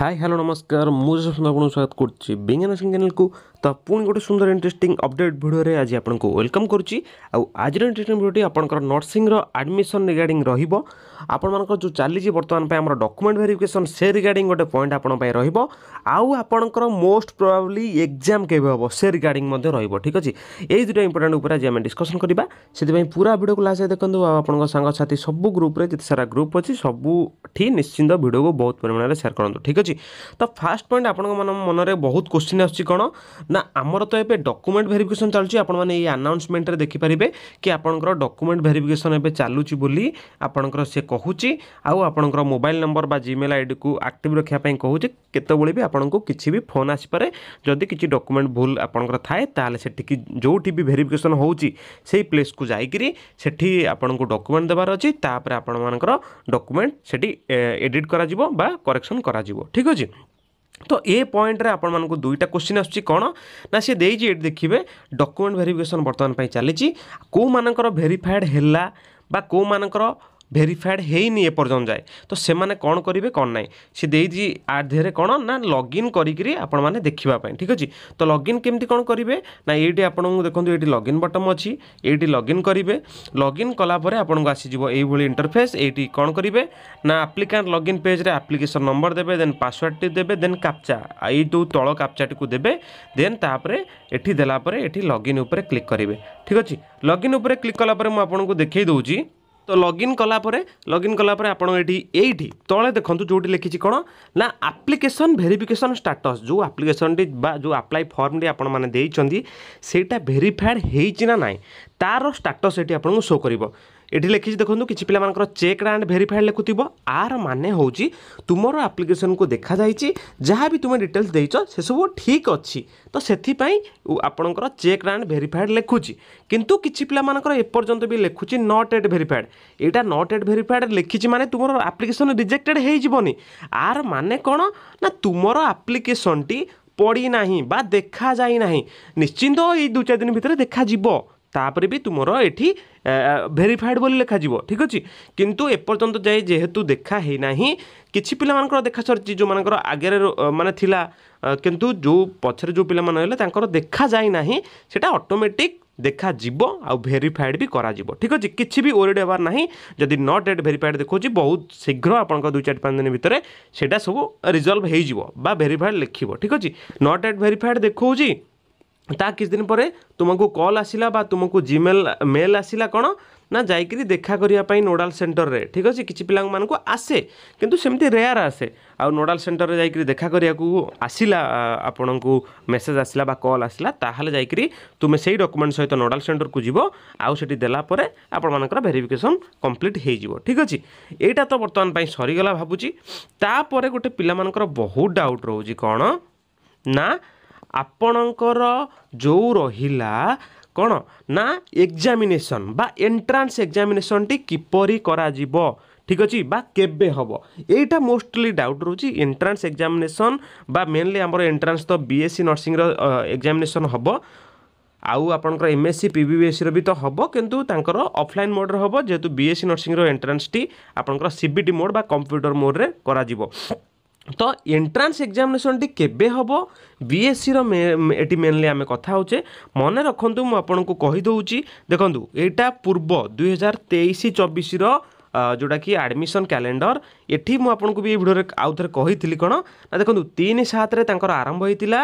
high hello ନମସ୍କାର ମୁଁ Jason ଆପଣଙ୍କୁ ସ୍ୱାଗତ କରୁଛି ବିଜ୍ଞାନ ନର୍ସିଂ ଚ୍ୟାନେଲକୁ ତ ପୁଣି ଗୋଟେ ସୁନ୍ଦର ଇଣ୍ଟରେଷ୍ଟିଂ ଅପଡେଟ୍ ଭିଡ଼ିଓରେ ଆଜି ଆପଣଙ୍କୁ ୱେଲକମ୍ କରୁଛି ଆଉ ଆଜିର ଇଣ୍ଟରେଷ୍ଟିଂ ଭିଡ଼ିଓଟି ଆପଣଙ୍କର ନର୍ସିଂର ଆଡ଼ମିସନ୍ ରିଗାର୍ଡ଼ିଂ ରହିବ ଆପଣମାନଙ୍କର ଯେଉଁ ଚାଲିଛି ବର୍ତ୍ତମାନ ପାଇଁ ଆମର ଡକୁମେଣ୍ଟ ଭେରିଫିକେସନ୍ ସେ ରିଗାର୍ଡ଼ିଂ ଗୋଟେ ପଏଣ୍ଟ ଆପଣଙ୍କ ପାଇଁ ରହିବ ଆଉ ଆପଣଙ୍କର ମୋଷ୍ଟ ପ୍ରୋବାବ୍ଲି ଏକ୍ଜାମ୍ କେବେ ହେବ ସେ ରିଗାର୍ଡ଼ିଂ ମଧ୍ୟ ରହିବ ଠିକ୍ ଅଛି ଏଇ ଦୁଇଟା ଇମ୍ପୋର୍ଟାଣ୍ଟ ଉପରେ ଆଜି ଆମେ ଡିସ୍କସନ୍ କରିବା ସେଥିପାଇଁ ପୁରା ଭିଡ଼ିଓକୁ ଲାଷ୍ଟ ଦେଖନ୍ତୁ ଆଉ ଆପଣଙ୍କ ସାଙ୍ଗସାଥି ସବୁ ଗ୍ରୁପ୍ରେ ଯେତେ ସାରା ଗ୍ରୁପ୍ ଅଛି ସବୁ ଏଠି ନିଶ୍ଚିନ୍ତ ଭିଡ଼ିଓକୁ ବହୁତ ପରିମାଣରେ ସେୟାର କରନ୍ତୁ ଠିକ୍ ଅଛି ତ ଫାର୍ଷ୍ଟ ପଏଣ୍ଟ ଆପଣଙ୍କ ମନରେ ବହୁତ କୋଶ୍ଚିନ୍ ଆସୁଛି କ'ଣ ନା ଆମର ତ ଏବେ ଡକୁମେଣ୍ଟ ଭେରିଫିକେସନ୍ ଚାଲୁଛି ଆପଣମାନେ ଏଇ ଆନାଉନ୍ସମେଣ୍ଟରେ ଦେଖିପାରିବେ କି ଆପଣଙ୍କର ଡକୁମେଣ୍ଟ ଭେରିଫିକେସନ୍ ଏବେ ଚାଲୁଛି ବୋଲି ଆପଣଙ୍କର ସେ କହୁଛି ଆଉ ଆପଣଙ୍କର ମୋବାଇଲ ନମ୍ବର ବା ଜିମେଲ୍ ଆଇଡ଼ିକୁ ଆକ୍ଟିଭ୍ ରଖିବା ପାଇଁ କହୁଛି କେତେବେଳେ ବି ଆପଣଙ୍କୁ କିଛି ବି ଫୋନ୍ ଆସିପାରେ ଯଦି କିଛି ଡକୁମେଣ୍ଟ ଭୁଲ ଆପଣଙ୍କର ଥାଏ ତାହେଲେ ସେଠିକି ଯେଉଁଠି ବି ଭେରିଫିକେସନ୍ ହେଉଛି ସେଇ ପ୍ଲେସ୍କୁ ଯାଇକିରି ସେଠି ଆପଣଙ୍କୁ ଡକୁମେଣ୍ଟ ଦେବାର ଅଛି ତାପରେ ଆପଣମାନଙ୍କର ଡକୁମେଣ୍ଟ ସେଠି এডিট করা বা করেকশন করা ঠিক আছে তো এ পয়েন্টরে আপনার দুইটা কোশ্চিন আসছে কোণ না সে দিয়েছি এটি দেখবে ডকুমেন্ট ভেরিফিকেসন বর্তমান চালছি কেউ মানকর ভেরিফায়েড হেলা বা কেউ মানকর ভেরিফাଏড ହେଇନି ଏପର୍ଯ୍ୟନ୍ତ ଯାଏ ତ ସେମାନେ କ'ଣ କରିବେ କ'ଣ ନାହିଁ ସେ ଦେଇଛି ଆ ଦେହରେ କ'ଣ ନା ଲଗ୍ଇନ୍ କରିକିରି ଆପଣମାନେ ଦେଖିବା ପାଇଁ ଠିକ୍ ଅଛି ତ ଲଗ୍ଇନ୍ କେମିତି କ'ଣ କରିବେ ନା ଏଇଠି ଆପଣଙ୍କୁ ଦେଖନ୍ତୁ ଏଇଠି ଲଗ୍ଇନ୍ ବଟମ୍ ଅଛି ଏଇଠି ଲଗ୍ଇନ୍ କରିବେ ଲଗ୍ଇନ୍ କଲା ପରେ ଆପଣଙ୍କୁ ଆସିଯିବ ଏଇଭଳି ଇଣ୍ଟରଫେସ୍ ଏଇଠି କ'ଣ କରିବେ ନା ଆପ୍ଲିକାଣ୍ଟ ଲଗ୍ଇନ୍ ପେଜ୍ରେ ଆପ୍ଲିକେସନ୍ ନମ୍ବର ଦେବେ ଦେନ୍ ପାସୱାର୍ଡ଼ଟି ଦେବେ ଦେନ୍ କାପ୍ଚା ଏଇ ଯେଉଁ ତଳ କାପ୍ଚାଟିକୁ ଦେବେ ଦେନ୍ ତାପରେ ଏଠି ଦେଲା ପରେ ଏଠି ଲଗ୍ଇନ୍ ଉପରେ କ୍ଲିକ୍ କରିବେ ଠିକ୍ ଅଛି ଲଗ୍ଇନ୍ ଉପରେ କ୍ଲିକ୍ କଲା ପରେ ମୁଁ ଆପଣଙ୍କୁ ଦେଖାଇ ଦେଉଛି তো লগଇନ୍ କଲାପରେ লগଇନ୍ କଲାପରେ ଆପଣ ଏଠି ଏଇଠି ତଳେ ଦେଖନ୍ତୁ ଯେଉଁଠି ଲେଖିଛି କ'ଣ ନା ଆପ୍ଲିକେସନ୍ ଭେରିଫିକେସନ୍ ଷ୍ଟାଟସ୍ ଯେଉଁ ଆପ୍ଲିକେସନ୍ଟି ବା ଯେଉଁ ଆପ୍ଲାଏ ଫର୍ମଟି ଆପଣମାନେ ଦେଇଛନ୍ତି ସେଇଟା ଭେରିଫାଏଡ଼୍ ହେଇଛି ନା ନାହିଁ ତା'ର ଷ୍ଟାଟସ୍ ଏଠି ଆପଣଙ୍କୁ ଶୋ କରିବ এটি লিখিছি দেখুন কিছু পিলামানকর চেকড আন্ড ভেরিফাইড লেখুব আর মানে হচ্ছে তুমর আপ্লিকেসন কু দেখা যাই যাবি তুমি ডিটেলস দিয়েছ সেসব ঠিক অছি তো সেপাই আপনার চেকড আন্ড ভেরিফাইড লেখুছি কিন্তু কিছু পিলামানকর এপর্যন্ত বি লেখুছি নট এট ভেরিফাইড এইটা নট এট ভেরিফাইড লেখিছি মানে তোমার আপ্লিকেসন রিজেক্টেড হয়ে যাবনি আর মানে কোণ না তোমার আপ্লিকেসনটি পড়ি না বা দেখা যাই না নিশ্চিন্ত এই দু চার দিন ভিতরে দেখা যাব ତାପରେ ବି ତୁମର ଏଠି ଭେରିଫାଏଡ଼୍ ବୋଲି ଲେଖାଯିବ ଠିକ୍ ଅଛି କିନ୍ତୁ ଏପର୍ଯ୍ୟନ୍ତ ଯାଇ ଯେହେତୁ ଦେଖା ହେଇନାହିଁ କିଛି ପିଲାମାନଙ୍କର ଦେଖା ସରିଛି ଯେଉଁମାନଙ୍କର ଆଗରେ ମାନେ ଥିଲା କିନ୍ତୁ ଯେଉଁ ପଛରେ ଯେଉଁ ପିଲାମାନେ ରହିଲେ ତାଙ୍କର ଦେଖାଯାଇନାହିଁ ସେଇଟା ଅଟୋମେଟିକ୍ ଦେଖାଯିବ ଆଉ ଭେରିଫାଏଡ଼୍ ବି କରାଯିବ ଠିକ୍ ଅଛି କିଛି ବି ଓରିଡ଼ ହେବାର ନାହିଁ ଯଦି ନଟ୍ ଏଟ୍ ଭେରିଫାଏଡ଼୍ ଦେଖାଉଛି ବହୁତ ଶୀଘ୍ର ଆପଣଙ୍କ ଦୁଇ ଚାରି ପାଞ୍ଚ ଦିନ ଭିତରେ ସେଇଟା ସବୁ ରିଜଲ୍ଭ ହେଇଯିବ ବା ଭେରିଫାଏଡ଼୍ ଲେଖିବ ଠିକ୍ ଅଛି ନଟ୍ ଏଟ୍ ଭେରିଫାଏଡ଼୍ ଦେଖାଉଛି ତା କିଛିଦିନ ପରେ ତୁମକୁ କଲ୍ ଆସିଲା ବା ତୁମକୁ ଜିମେଲ୍ ମେଲ୍ ଆସିଲା କ'ଣ ନା ଯାଇକିରି ଦେଖା କରିବା ପାଇଁ ନୋଡ଼ାଲ୍ ସେଣ୍ଟରରେ ଠିକ୍ ଅଛି କିଛି ପିଲାମାନଙ୍କୁ ଆସେ କିନ୍ତୁ ସେମିତି ରେୟାର୍ ଆସେ ଆଉ ନୋଡ଼ାଲ୍ ସେଣ୍ଟରରେ ଯାଇକିରି ଦେଖା କରିବାକୁ ଆସିଲା ଆପଣଙ୍କୁ ମେସେଜ୍ ଆସିଲା ବା କଲ୍ ଆସିଲା ତାହେଲେ ଯାଇକିରି ତୁମେ ସେଇ ଡକୁମେଣ୍ଟ ସହିତ ନୋଡ଼ାଲ୍ ସେଣ୍ଟରକୁ ଯିବ ଆଉ ସେଠି ଦେଲା ପରେ ଆପଣମାନଙ୍କର ଭେରିଫିକେସନ୍ କମ୍ପ୍ଲିଟ୍ ହେଇଯିବ ଠିକ୍ ଅଛି ଏଇଟା ତ ବର୍ତ୍ତମାନ ପାଇଁ ସରିଗଲା ଭାବୁଛି ତାପରେ ଗୋଟେ ପିଲାମାନଙ୍କର ବହୁତ ଡାଉଟ୍ ରହୁଛି କ'ଣ ନା ଆପଣଙ୍କର ଯେଉଁ ରହିଲା କ'ଣ ନା ଏକ୍ଜାମିନେସନ୍ ବା ଏଣ୍ଟ୍ରାନ୍ସ ଏକ୍ଜାମିନେସନ୍ଟି କିପରି କରାଯିବ ଠିକ୍ ଅଛି ବା କେବେ ହେବ ଏଇଟା ମୋଷ୍ଟଲି ଡାଉଟ୍ ରହୁଛି ଏଣ୍ଟ୍ରାନ୍ସ ଏକ୍ଜାମିନେସନ୍ ବା ମେନ୍ଲି ଆମର ଏଣ୍ଟ୍ରାନ୍ସ ତ ବି ଏସ୍ ସି ନର୍ସିଂର ଏକ୍ଜାମିନେସନ୍ ହେବ ଆଉ ଆପଣଙ୍କର M S C P B ଏସ୍ସିର ବି ତ ହେବ କିନ୍ତୁ ତାଙ୍କର ଅଫଲାଇନ୍ ମୋଡ଼୍ରେ ହେବ ଯେହେତୁ ବି ଏସ୍ ସି ନର୍ସିଂର ଏଣ୍ଟ୍ରାନ୍ସଟି ଆପଣଙ୍କର ସି ବି ଟି ମୋଡ଼୍ ବା କମ୍ପ୍ୟୁଟର ମୋଡ଼୍ରେ କରାଯିବ ତ ଏଣ୍ଟ୍ରାନ୍ସ ଏକ୍ଜାମିନେସନ୍ଟି କେବେ ହେବ ବିଏସ୍ସିର ଏଠି ମେନ୍ଲି ଆମେ କଥା ହେଉଛେ ମନେ ରଖନ୍ତୁ ମୁଁ ଆପଣଙ୍କୁ କହିଦେଉଛି ଦେଖନ୍ତୁ ଏଇଟା ପୂର୍ବ ଦୁଇହଜାର ତେଇଶ ଚବିଶର ଯେଉଁଟାକି ଆଡ଼ମିସନ୍ କ୍ୟାଲେଣ୍ଡର ଏଠି ମୁଁ ଆପଣଙ୍କୁ ବି ଏଇ ଭିଡ଼ିଓରେ ଆଉ ଥରେ କହିଥିଲି କ'ଣ ନା ଦେଖନ୍ତୁ ତିନି ସାତରେ ତାଙ୍କର ଆରମ୍ଭ ହୋଇଥିଲା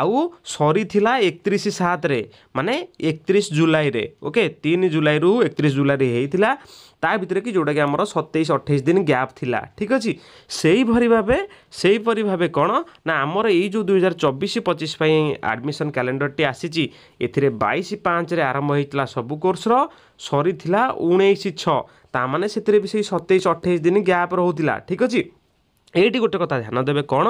ଆଉ ସରିଥିଲା ଏକତିରିଶ ସାତରେ ମାନେ ଏକତିରିଶ ଜୁଲାଇରେ ଓକେ ତିନି ଜୁଲାଇରୁ ଏକତିରିଶ ଜୁଲାଇରେ ହେଇଥିଲା ତା ଭିତରେ କି ଯେଉଁଟାକି ଆମର ସତେଇଶ ଅଠେଇଶ ଦିନ ଗ୍ୟାପ୍ ଥିଲା ଠିକ୍ ଅଛି ସେହିପରି ଭାବେ ସେହିପରି ଭାବେ କ'ଣ ନା ଆମର ଏଇ ଯେଉଁ ଦୁଇହଜାର ଚବିଶ ପଚିଶ ପାଇଁ ଆଡ଼ମିସନ୍ କ୍ୟାଲେଣ୍ଡରଟି ଆସିଛି ଏଥିରେ ବାଇଶ ପାଞ୍ଚରେ ଆରମ୍ଭ ହୋଇଥିଲା ସବୁ କୋର୍ସର ସରିଥିଲା ଉଣେଇଶ ଛଅ ତା ମାନେ ସେଥିରେ ବି ସେଇ ସତେଇଶ ଅଠେଇଶ ଦିନ ଗ୍ୟାପ୍ ରହୁଥିଲା ଠିକ୍ ଅଛି ଏଇଠି ଗୋଟେ କଥା ଧ୍ୟାନ ଦେବେ କ'ଣ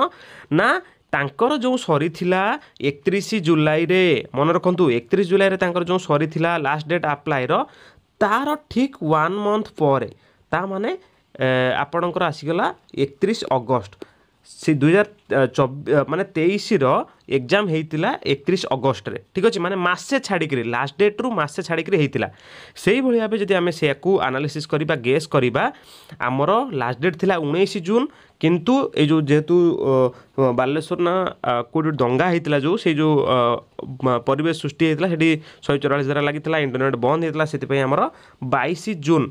ନା ତାଙ୍କର ଯେଉଁ ସରିଥିଲା ଏକତିରିଶ ଜୁଲାଇରେ ମନେ ରଖନ୍ତୁ ଏକତିରିଶ ଜୁଲାଇରେ ତାଙ୍କର ଯେଉଁ ସରିଥିଲା ଲାଷ୍ଟ ଡେଟ୍ ଆପ୍ଲାଏର ତା'ର ଠିକ୍ ୱାନ୍ ମନ୍ଥ ପରେ ତା ମାନେ ଆପଣଙ୍କର ଆସିଗଲା ଏକତିରିଶ ଅଗଷ୍ଟ ସେ ଦୁଇ ହଜାର ମାନେ ତେଇଶର ଏକ୍ଜାମ୍ ହେଇଥିଲା ଏକତିରିଶ ଅଗଷ୍ଟରେ ଠିକ୍ ଅଛି ମାନେ ମାସେ ଛାଡ଼ିକିରି ଲାଷ୍ଟ ଡେଟ୍ରୁ ମାସେ ଛାଡ଼ିକିରି ହେଇଥିଲା ସେଇଭଳି ଭାବେ ଯଦି ଆମେ ସେୟାକୁ ଆନାଲିସିସ୍ କରିବା ଗେସ୍ କରିବା ଆମର ଲାଷ୍ଟ ଡେଟ୍ ଥିଲା ଉଣେଇଶ ଜୁନ୍ କିନ୍ତୁ ଏଇ ଯେଉଁ ଯେହେତୁ ବାଲେଶ୍ୱର ନା କେଉଁଠି ଦଙ୍ଗା ହେଇଥିଲା ଯେଉଁ ସେଇ ଯେଉଁ ପରିବେଶ ସୃଷ୍ଟି ହେଇଥିଲା ସେଠି ଶହେ ଚଉରାଳିଶ ଧାରା ଲାଗିଥିଲା ଇଣ୍ଟରନେଟ୍ ବନ୍ଦ ହେଇଥିଲା ସେଥିପାଇଁ ଆମର ବାଇଶ ଜୁନ୍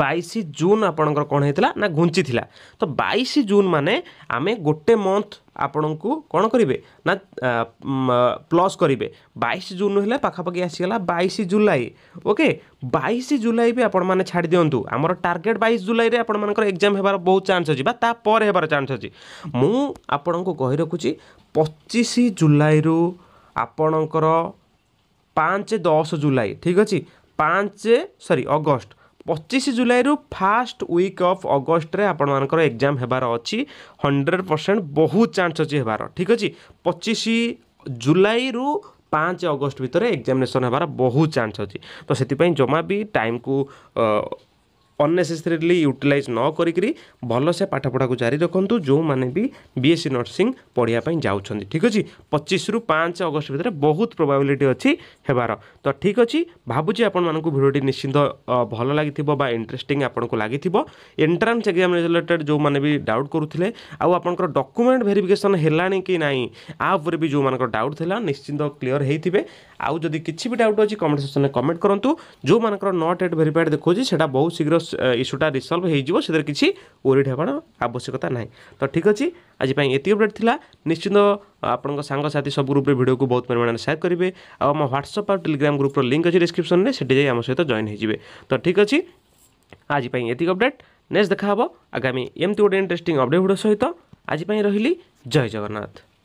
ବାଇଶ ଜୁନ୍ ଆପଣଙ୍କର କଣ ହେଇଥିଲା ନା ঘুঞ্চি লা তো বাইশ জুন মানে আমি গোটে মন্থ ଆପଣଙ୍କୁ କ'ଣ କରିବେ ନା ପ୍ଲସ୍ କରିବେ ବାଇଶ ଜୁନ୍ ହେଲେ ପାଖାପାଖି ଆସିଗଲା ବାଇଶ ଜୁଲାଇ ଓକେ ବାଇଶ ଜୁଲାଇ ବି ଆପଣମାନେ ଛାଡ଼ି ଦିଅନ୍ତୁ ଆମର ଟାର୍ଗେଟ୍ ବାଇଶ ଜୁଲାଇରେ ଆପଣମାନଙ୍କର ଏକ୍ଜାମ୍ ହେବାର ବହୁତ ଚାନ୍ସ ଅଛି ବା ତାପରେ ହେବାର ଚାନ୍ସ ଅଛି ମୁଁ ଆପଣଙ୍କୁ କହି ରଖୁଛି ପଚିଶ ଜୁଲାଇରୁ ଆପଣଙ୍କର ପାଞ୍ଚ ଦଶ ଜୁଲାଇ ଠିକ୍ ଅଛି ପାଞ୍ଚ ସରି ଅଗଷ୍ଟ পঁচিশ ଜୁଲାଇରୁ ଫାଷ୍ଟ ୱିକ୍ ଅଫ୍ ଅଗଷ୍ଟରେ ଆପଣମାନଙ୍କର ଏକ୍ଜାମ୍ ହେବାର ଅଛି ହଣ୍ଡ୍ରେଡ଼ ପରସେଣ୍ଟ ବହୁତ ଚାନ୍ସ ଅଛି ହେବାର ଠିକ୍ ଅଛି ପଚିଶ ଜୁଲାଇରୁ ପାଞ୍ଚ ଅଗଷ୍ଟ ଭିତରେ ଏକ୍ଜାମିନେସନ୍ ହେବାର ବହୁତ ଚାନ୍ସ ଅଛି ତ ସେଥିପାଇଁ ଜମା ବି ଟାଇମ୍କୁ ଅନ୍ନେସେସରିଲି ୟୁଟିଲାଇଜ୍ ନ କରିକିରି ଭଲସେ ପାଠପଢ଼ାକୁ ଜାରି ରଖନ୍ତୁ ଯେଉଁମାନେ ବି ବି ଏସ୍ ସି ନର୍ସିଂ ପଢ଼ିବା ପାଇଁ ଯାଉଛନ୍ତି ଠିକ୍ ଅଛି ପଚିଶରୁ ପାଞ୍ଚ ଅଗଷ୍ଟ ଭିତରେ ବହୁତ ପ୍ରୋବାବିଲିଟି ଅଛି ହେବାର ତ ଠିକ୍ ଅଛି ଭାବୁଛି ଆପଣମାନଙ୍କୁ ଭିଡ଼ିଓଟି ନିଶ୍ଚିନ୍ତ ଭଲ ଲାଗିଥିବ ବା ଇଣ୍ଟରେଷ୍ଟିଂ ଆପଣଙ୍କୁ ଲାଗିଥିବ ଏଣ୍ଟ୍ରାନ୍ସ ଏକ୍ଜାମ୍ ରିଲେଟେଡ୍ ଯେଉଁମାନେ ବି ଡାଉଟ୍ କରୁଥିଲେ ଆଉ ଆପଣଙ୍କର ଡକ୍ୟୁମେଣ୍ଟ ଭେରିଫିକେସନ୍ ହେଲାଣି କି ନାହିଁ ଆ ଉପରେ ବି ଯେଉଁମାନଙ୍କର ଡାଉଟ୍ ଥିଲା ନିଶ୍ଚିନ୍ତ କ୍ଲିଅର୍ ହେଇଥିବେ ଆଉ ଯଦି କିଛି ବି ଡାଉଟ୍ ଅଛି କମେଣ୍ଟ ସେକ୍ସନ୍ରେ କମେଣ୍ଟ କରନ୍ତୁ ଯେଉଁମାନଙ୍କର ନଟ୍ ଏଟ୍ ଭେରିଫାଏଡ଼୍ ଦେଖାଉଛି ସେଇଟା ବହୁତ ଶୀଘ୍ର ইস্যুটা রিসলভ হয়েযিব সেটার কিছু ওরিড হবার আবশ্যকতা না তো ঠিক অছি আজ এত অপডেট লা নিশ্চিন্ত আপনার সাংসাথী সব গ্রুপে ভিডিওকে বহু পরিমাণে সেয়ার করবে আম হোয়াটসঅপ আর টেলিগ্রাম গ্রুপর লিঙ্ক অছে ডিসক্রিপশনে সেটি যাই আমার সহ জয়েন হয়ে যাবে তো ঠিক অছি আজ এত অপডেট নেক্সট দেখা হব আগামী এমতি গোটে ইন্টারেস্টিং অপডেট ভিডিও সহ আজ রহলি জয় জগন্নাথ